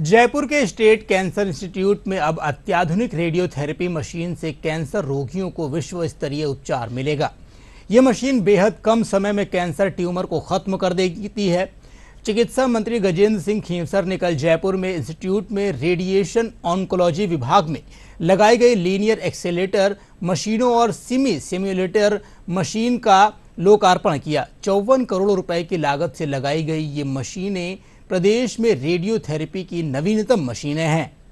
जयपुर के state cancer institute में अब अत्याधुनिक रेडियोथेरेपी मशीन से कैंसर रोगियों को विश्व स्तरीय उपचार मिलेगा ये मशीन बेहद कम समय में कैंसर ट्यूमर को खत्म कर देती है चिकित्सा मंत्री गजेंद्र सिंह खींवसर ने कल जयपुर में इंस्टीट्यूट में रेडिएशन ऑन्कोलॉजी विभाग में लगाई गई लीनियर एक्सेलेटर मशीनों और सिमी सिम्युलेटर मशीन का लोकार्पण किया चौवन करोड़ रुपए की लागत से लगाई गई ये मशीनें प्रदेश में रेडियोथेरेपी की नवीनतम मशीनें हैं